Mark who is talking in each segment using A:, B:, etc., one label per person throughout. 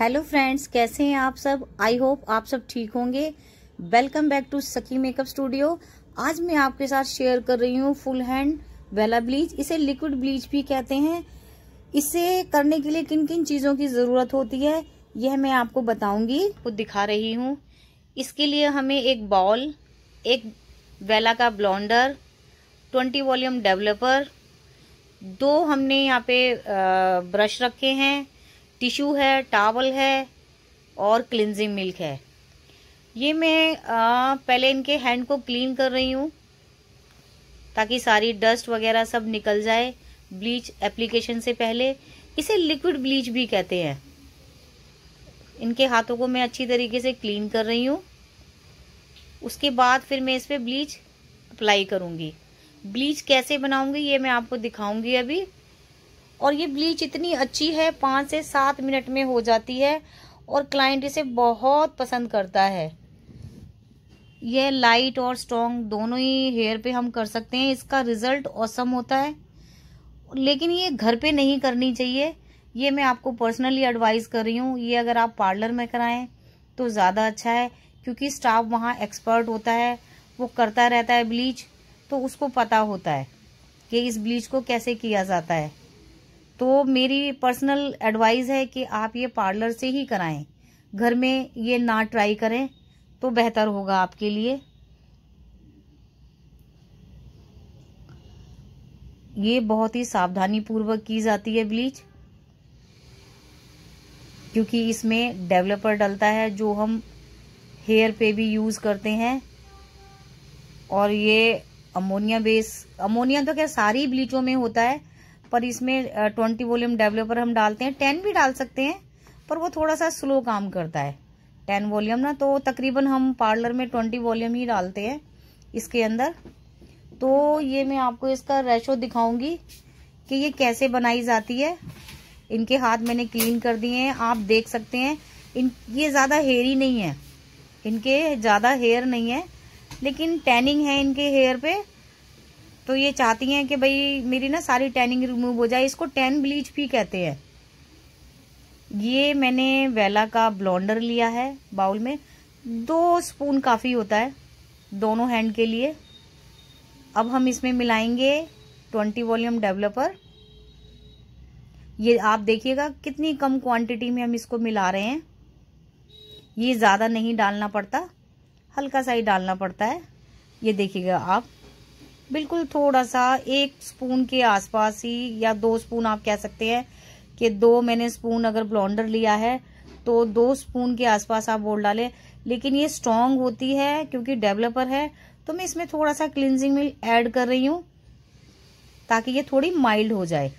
A: Hello friends कैसे हैं आप सब आई होप आप सब ठीक होंगे welcome back to Saki makeup studio आज मैं आपके साथ शेयर कर रही हूँ फुल हैंड वेला ब्लीच इसे लिक्विड ब्लीच भी कहते हैं इसे करने के लिए किन किन चीज़ों की ज़रूरत होती है यह मैं आपको बताऊंगी खुद दिखा रही हूँ इसके लिए हमें एक बॉल एक वेला का ब्लॉन्डर ट्वेंटी वॉल्यूम डेवलपर दो हमने यहाँ पे ब्रश रखे हैं टिशू है टावल है और क्लिनजिंग मिल्क है ये मैं आ, पहले इनके हैंड को क्लीन कर रही हूँ ताकि सारी डस्ट वगैरह सब निकल जाए ब्लीच एप्लीकेशन से पहले इसे लिक्विड ब्लीच भी कहते हैं इनके हाथों को मैं अच्छी तरीके से क्लीन कर रही हूँ उसके बाद फिर मैं इस पर ब्लीच अप्लाई करूँगी ब्लीच कैसे बनाऊँगी ये मैं आपको दिखाऊँगी अभी और ये ब्लीच इतनी अच्छी है पाँच से सात मिनट में हो जाती है और क्लाइंट इसे बहुत पसंद करता है यह लाइट और स्ट्रॉन्ग दोनों ही हेयर पे हम कर सकते हैं इसका रिजल्ट औसम होता है लेकिन ये घर पे नहीं करनी चाहिए ये मैं आपको पर्सनली एडवाइस कर रही हूँ ये अगर आप पार्लर में कराएं तो ज़्यादा अच्छा है क्योंकि स्टाफ वहाँ एक्सपर्ट होता है वो करता रहता है ब्लीच तो उसको पता होता है कि इस ब्लीच को कैसे किया जाता है तो मेरी पर्सनल एडवाइस है कि आप ये पार्लर से ही कराएं घर में ये ना ट्राई करें तो बेहतर होगा आपके लिए ये बहुत ही सावधानी पूर्वक की जाती है ब्लीच क्योंकि इसमें डेवलपर डलता है जो हम हेयर पे भी यूज़ करते हैं और ये अमोनिया बेस अमोनिया तो क्या सारी ब्लीचों में होता है पर इसमें ट्वेंटी वॉल्यूम डेवलपर हम डालते हैं टेन भी डाल सकते हैं पर वो थोड़ा सा स्लो काम करता है टेन वॉल्यूम ना तो तकरीबन हम पार्लर में ट्वेंटी वॉल्यूम ही डालते हैं इसके अंदर तो ये मैं आपको इसका रेशो दिखाऊंगी कि ये कैसे बनाई जाती है इनके हाथ मैंने क्लीन कर दिए हैं आप देख सकते हैं इन ये ज़्यादा हेयरी नहीं है इनके ज़्यादा हेयर नहीं है लेकिन टैनिंग है इनके हेयर पे तो ये चाहती हैं कि भाई मेरी ना सारी टैनिंग रिमूव हो जाए इसको टैन ब्लीच भी कहते हैं ये मैंने वेला का ब्लॉन्डर लिया है बाउल में दो स्पून काफ़ी होता है दोनों हैंड के लिए अब हम इसमें मिलाएंगे ट्वेंटी वॉल्यूम डेवलपर ये आप देखिएगा कितनी कम क्वांटिटी में हम इसको मिला रहे हैं ये ज़्यादा नहीं डालना पड़ता हल्का सा ही डालना पड़ता है ये देखिएगा आप बिल्कुल थोड़ा सा एक स्पून के आसपास ही या दो स्पून आप कह सकते हैं कि दो मैंने स्पून अगर ब्लॉन्डर लिया है तो दो स्पून के आसपास आप बोल डालें लेकिन ये स्ट्रांग होती है क्योंकि डेवलपर है तो मैं इसमें थोड़ा सा क्लिनजिंग मिल्क ऐड कर रही हूँ ताकि ये थोड़ी माइल्ड हो जाए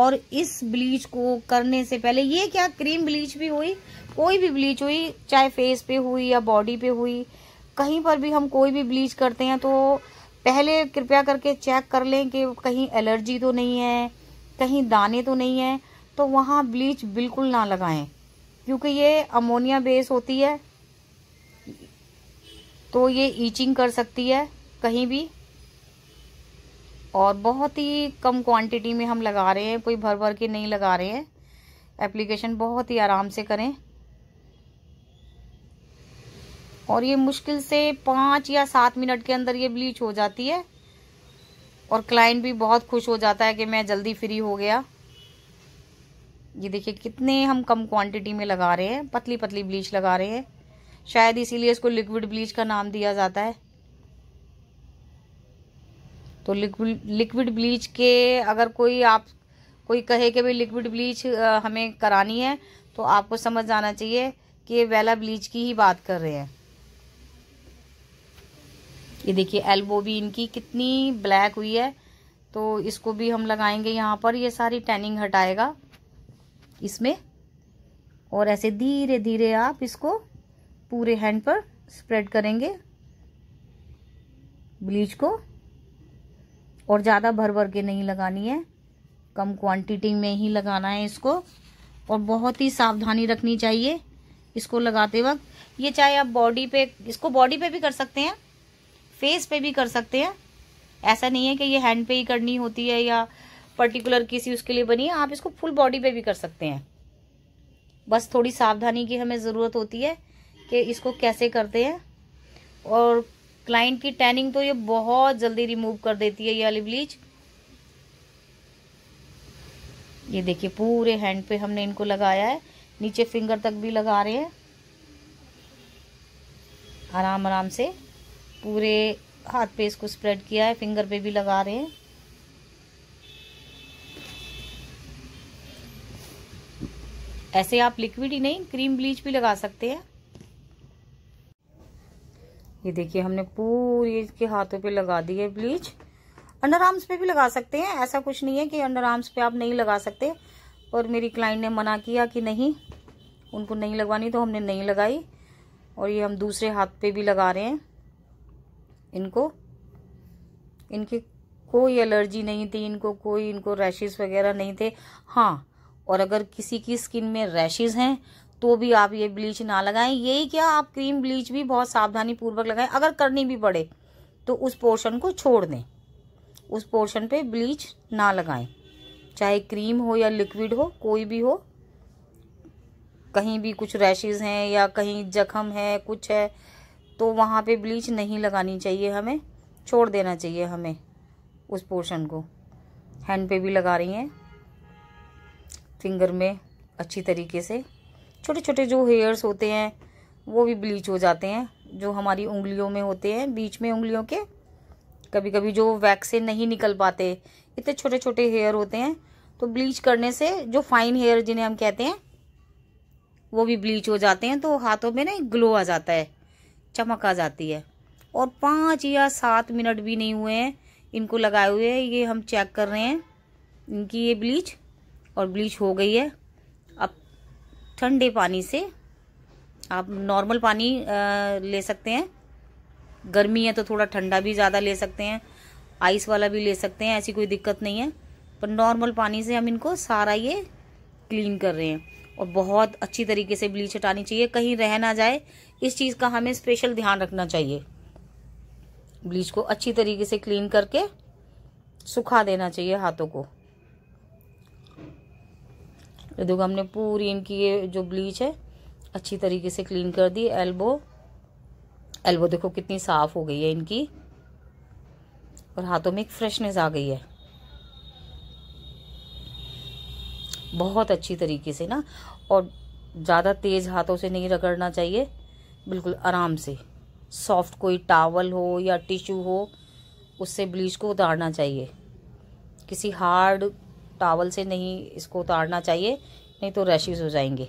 A: और इस ब्लीच को करने से पहले ये क्या क्रीम ब्लीच भी हुई कोई भी ब्लीच हुई चाहे फेस पे हुई या बॉडी पे हुई कहीं पर भी हम कोई भी ब्लीच करते हैं तो पहले कृपया करके चेक कर लें कि कहीं एलर्जी तो नहीं है कहीं दाने तो नहीं है तो वहाँ ब्लीच बिल्कुल ना लगाएं क्योंकि ये अमोनिया बेस होती है तो ये ईचिंग कर सकती है कहीं भी और बहुत ही कम क्वांटिटी में हम लगा रहे हैं कोई भर भर के नहीं लगा रहे हैं एप्लीकेशन बहुत ही आराम से करें और ये मुश्किल से पाँच या सात मिनट के अंदर ये ब्लीच हो जाती है और क्लाइंट भी बहुत खुश हो जाता है कि मैं जल्दी फ्री हो गया ये देखिए कितने हम कम क्वांटिटी में लगा रहे हैं पतली पतली ब्लीच लगा रहे हैं शायद इसीलिए इसको लिक्विड ब्लीच का नाम दिया जाता है तो लिक्विड लिक्विड ब्लीच के अगर कोई आप कोई कहे कि भाई लिक्विड ब्लीच हमें करानी है तो आपको समझ जाना चाहिए कि ये वेला ब्लीच की ही बात कर रहे हैं ये देखिए एल्बो भी इनकी कितनी ब्लैक हुई है तो इसको भी हम लगाएंगे यहाँ पर ये सारी टैनिंग हटाएगा इसमें और ऐसे धीरे धीरे आप इसको पूरे हैंड पर स्प्रेड करेंगे ब्लीच को और ज़्यादा भर भर के नहीं लगानी है कम क्वांटिटी में ही लगाना है इसको और बहुत ही सावधानी रखनी चाहिए इसको लगाते वक्त ये चाहे आप बॉडी पे इसको बॉडी पे भी कर सकते हैं फेस पे भी कर सकते हैं ऐसा नहीं है कि ये हैंड पे ही करनी होती है या पर्टिकुलर किसी उसके लिए बनी है आप इसको फुल बॉडी पे भी कर सकते हैं बस थोड़ी सावधानी की हमें ज़रूरत होती है कि इसको कैसे करते हैं और क्लाइंट की टैनिंग तो ये बहुत जल्दी रिमूव कर देती है ये वाली ब्लीच ये देखिए पूरे हैंड पे हमने इनको लगाया है नीचे फिंगर तक भी लगा रहे हैं आराम आराम से पूरे हाथ पे इसको स्प्रेड किया है फिंगर पे भी लगा रहे हैं ऐसे आप लिक्विड ही नहीं क्रीम ब्लीच भी लगा सकते हैं ये देखिए हमने पूरी इसके हाथों पे लगा दी है ब्लीच अंडर आर्म्स पे भी लगा सकते हैं ऐसा कुछ नहीं है कि अंडर आर्म्स पे आप नहीं लगा सकते और मेरी क्लाइंट ने मना किया कि नहीं उनको नहीं लगवानी तो हमने नहीं लगाई और ये हम दूसरे हाथ पे भी लगा रहे हैं इनको इनकी कोई एलर्जी नहीं थी इनको कोई इनको रैशेज वगैरह नहीं थे हाँ और अगर किसी की स्किन में रैशेज हैं तो भी आप ये ब्लीच ना लगाएं यही क्या आप क्रीम ब्लीच भी बहुत सावधानी पूर्वक लगाएं अगर करनी भी पड़े तो उस पोर्शन को छोड़ दें उस पोर्शन पे ब्लीच ना लगाएं चाहे क्रीम हो या लिक्विड हो कोई भी हो कहीं भी कुछ रैशेज़ हैं या कहीं जख्म है कुछ है तो वहाँ पे ब्लीच नहीं लगानी चाहिए हमें छोड़ देना चाहिए हमें उस पोर्शन को हैंड पे भी लगा रही हैं फिंगर में अच्छी तरीके से छोटे छोटे जो हेयर्स होते हैं वो भी ब्लीच हो जाते हैं जो हमारी उंगलियों में होते हैं बीच में उंगलियों के कभी कभी जो वैक्स से नहीं निकल पाते इतने छोटे छोटे हेयर होते हैं तो ब्लीच करने से जो फाइन हेयर जिन्हें हम कहते हैं वो भी ब्लीच हो जाते हैं तो हाथों में ना ग्लो आ जाता है चमक आ जाती है और पाँच या सात मिनट भी नहीं हुए हैं इनको लगाए हुए ये हम चेक कर रहे हैं इनकी ये ब्लीच और ब्लीच हो गई है अब ठंडे पानी से आप नॉर्मल पानी ले सकते हैं गर्मी है तो थोड़ा ठंडा भी ज़्यादा ले सकते हैं आइस वाला भी ले सकते हैं ऐसी कोई दिक्कत नहीं है पर नॉर्मल पानी से हम इनको सारा ये क्लीन कर रहे हैं और बहुत अच्छी तरीके से ब्लीच हटानी चाहिए कहीं रह ना जाए इस चीज़ का हमें स्पेशल ध्यान रखना चाहिए ब्लीच को अच्छी तरीके से क्लीन करके सुखा देना चाहिए हाथों को ये देखो हमने पूरी इनकी ये जो ब्लीच है अच्छी तरीके से क्लीन कर दी एल्बो एल्बो देखो कितनी साफ़ हो गई है इनकी और हाथों में एक फ्रेशनेस आ गई है बहुत अच्छी तरीके से ना और ज़्यादा तेज़ हाथों से नहीं रगड़ना चाहिए बिल्कुल आराम से सॉफ्ट कोई टावल हो या टिश्यू हो उससे ब्लीच को उतारना चाहिए किसी हार्ड टावल से नहीं इसको उतारना चाहिए नहीं तो रैशेज हो जाएंगे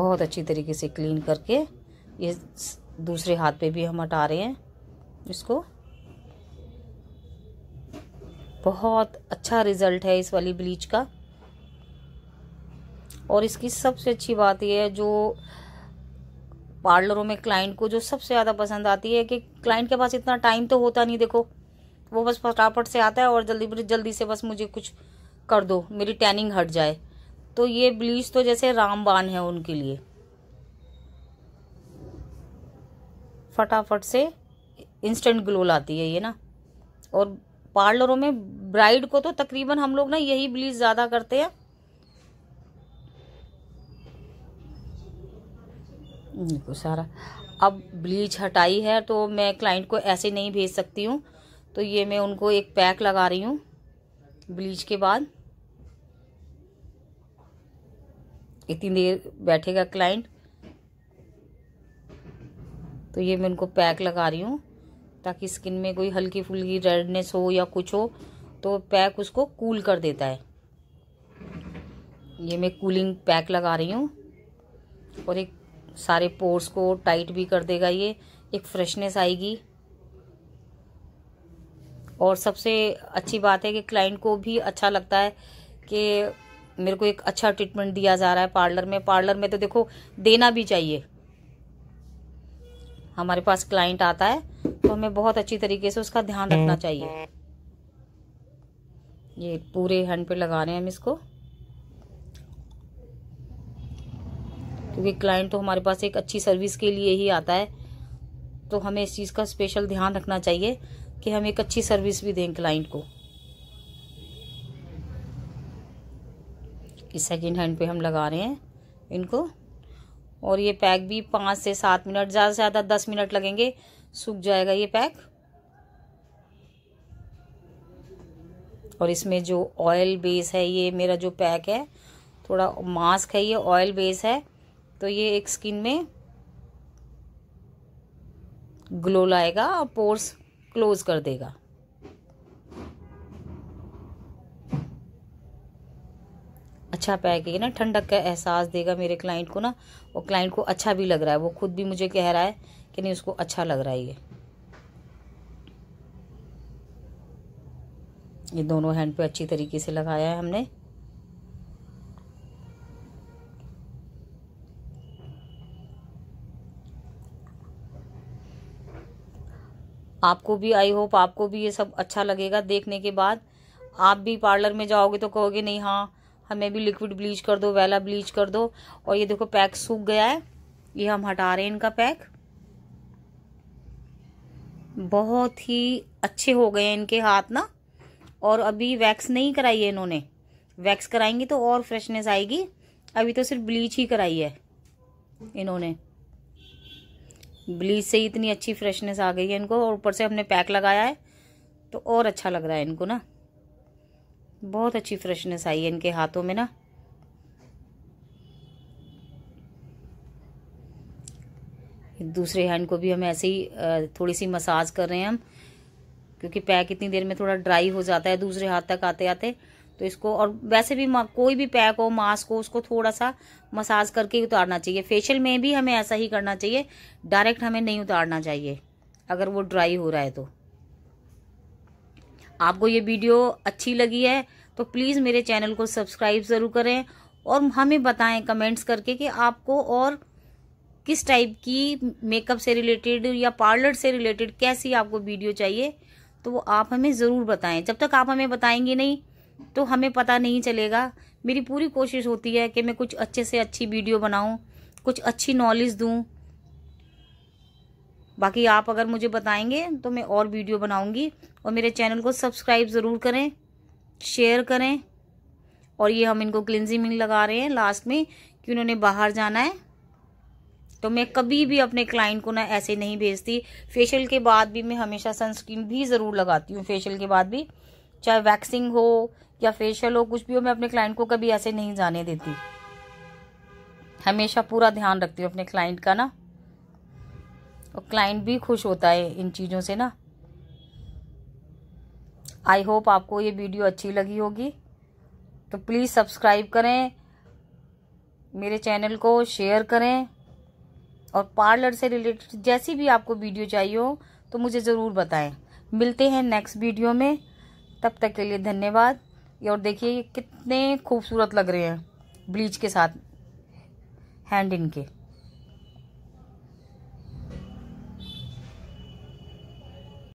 A: बहुत अच्छी तरीके से क्लीन करके ये दूसरे हाथ पे भी हम हटा रहे हैं इसको बहुत अच्छा रिज़ल्ट है इस वाली ब्लीच का और इसकी सबसे अच्छी बात यह है जो पार्लरों में क्लाइंट को जो सबसे ज़्यादा पसंद आती है कि क्लाइंट के पास इतना टाइम तो होता नहीं देखो वो बस फटाफट से आता है और जल्दी जल्दी से बस मुझे कुछ कर दो मेरी टैनिंग हट जाए तो ये ब्लीच तो जैसे रामबान है उनके लिए फटाफट से इंस्टेंट ग्लो लाती है ये ना और पार्लरों में ब्राइड को तो तकरीबन हम लोग ना यही ब्लीच ज़्यादा करते हैं देखो हम्म, तो सारा अब ब्लीच हटाई है तो मैं क्लाइंट को ऐसे नहीं भेज सकती हूँ तो ये मैं उनको एक पैक लगा रही हूँ ब्लीच के बाद इतनी देर बैठेगा क्लाइंट तो ये मैं उनको पैक लगा रही हूँ ताकि स्किन में कोई हल्की फुल्की रेडनेस हो या कुछ हो तो पैक उसको कूल कर देता है ये मैं कूलिंग पैक लगा रही हूँ और एक सारे पोर्स को टाइट भी कर देगा ये एक फ्रेशनेस आएगी और सबसे अच्छी बात है कि क्लाइंट को भी अच्छा लगता है कि मेरे को एक अच्छा ट्रीटमेंट दिया जा रहा है पार्लर में पार्लर में तो देखो देना भी चाहिए हमारे पास क्लाइंट आता है तो हमें बहुत अच्छी तरीके से उसका ध्यान रखना हम्म। चाहिए ये पूरे हैंड पे लगा रहे हैं हम इसको क्योंकि क्लाइंट तो हमारे पास एक अच्छी सर्विस के लिए ही आता है तो हमें इस चीज़ का स्पेशल ध्यान रखना चाहिए कि हम एक अच्छी सर्विस भी दें क्लाइंट को इस सेकेंड हैंड पे हम लगा रहे हैं इनको और ये पैक भी पाँच से सात मिनट ज़्यादा से ज़्यादा दस मिनट लगेंगे सूख जाएगा ये पैक और इसमें जो ऑयल बेस है ये मेरा जो पैक है थोड़ा मास्क है ये ऑयल बेस है तो ये एक स्किन में ग्लो लाएगा और पोर्स क्लोज कर देगा अच्छा पैक है ना ठंडक का एहसास देगा मेरे क्लाइंट को ना और क्लाइंट को अच्छा भी लग रहा है वो खुद भी मुझे कह रहा है कि नहीं उसको अच्छा लग रहा है ये ये दोनों हैंड पे अच्छी तरीके से लगाया है हमने आपको भी आई होप आपको भी ये सब अच्छा लगेगा देखने के बाद आप भी पार्लर में जाओगे तो कहोगे नहीं हाँ हमें भी लिक्विड ब्लीच कर दो वेला ब्लीच कर दो और ये देखो पैक सूख गया है ये हम हटा रहे हैं इनका पैक बहुत ही अच्छे हो गए हैं इनके हाथ ना और अभी वैक्स नहीं कराई है इन्होंने वैक्स कराएंगे तो और फ्रेशनेस आएगी अभी तो सिर्फ ब्लीच ही कराई है इन्होंने ब्लीच से ही इतनी अच्छी फ्रेशनेस आ गई है इनको और ऊपर से हमने पैक लगाया है तो और अच्छा लग रहा है इनको ना बहुत अच्छी फ्रेशनेस आई है इनके हाथों में ना दूसरे हैंड को भी हम ऐसे ही थोड़ी सी मसाज कर रहे हैं हम क्योंकि पैक इतनी देर में थोड़ा ड्राई हो जाता है दूसरे हाथ तक आते आते तो इसको और वैसे भी कोई भी पैक हो मास्क हो उसको थोड़ा सा मसाज करके उतारना चाहिए फेशियल में भी हमें ऐसा ही करना चाहिए डायरेक्ट हमें नहीं उतारना चाहिए अगर वो ड्राई हो रहा है तो आपको ये वीडियो अच्छी लगी है तो प्लीज़ मेरे चैनल को सब्सक्राइब ज़रूर करें और हमें बताएं कमेंट्स करके कि आपको और किस टाइप की मेकअप से रिलेटेड या पार्लर से रिलेटेड कैसी आपको वीडियो चाहिए तो वो आप हमें ज़रूर बताएं जब तक आप हमें बताएंगे नहीं तो हमें पता नहीं चलेगा मेरी पूरी कोशिश होती है कि मैं कुछ अच्छे से अच्छी वीडियो बनाऊँ कुछ अच्छी नॉलेज दूँ बाकी आप अगर मुझे बताएंगे तो मैं और वीडियो बनाऊंगी और मेरे चैनल को सब्सक्राइब ज़रूर करें शेयर करें और ये हम इनको क्लिनजिंग मिल लगा रहे हैं लास्ट में कि उन्होंने बाहर जाना है तो मैं कभी भी अपने क्लाइंट को ना ऐसे नहीं भेजती फेशियल के बाद भी मैं हमेशा सनस्क्रीन भी ज़रूर लगाती हूँ फेशियल के बाद भी चाहे वैक्सिंग हो या फेशियल हो कुछ भी हो मैं अपने क्लाइंट को कभी ऐसे नहीं जाने देती हमेशा पूरा ध्यान रखती हूँ अपने क्लाइंट का ना और क्लाइंट भी खुश होता है इन चीज़ों से ना आई होप आपको ये वीडियो अच्छी लगी होगी तो प्लीज़ सब्सक्राइब करें मेरे चैनल को शेयर करें और पार्लर से रिलेटेड जैसी भी आपको वीडियो चाहिए हो तो मुझे ज़रूर बताएं मिलते हैं नेक्स्ट वीडियो में तब तक के लिए धन्यवाद और देखिए कितने खूबसूरत लग रहे हैं ब्लीच के साथ हैंड इनके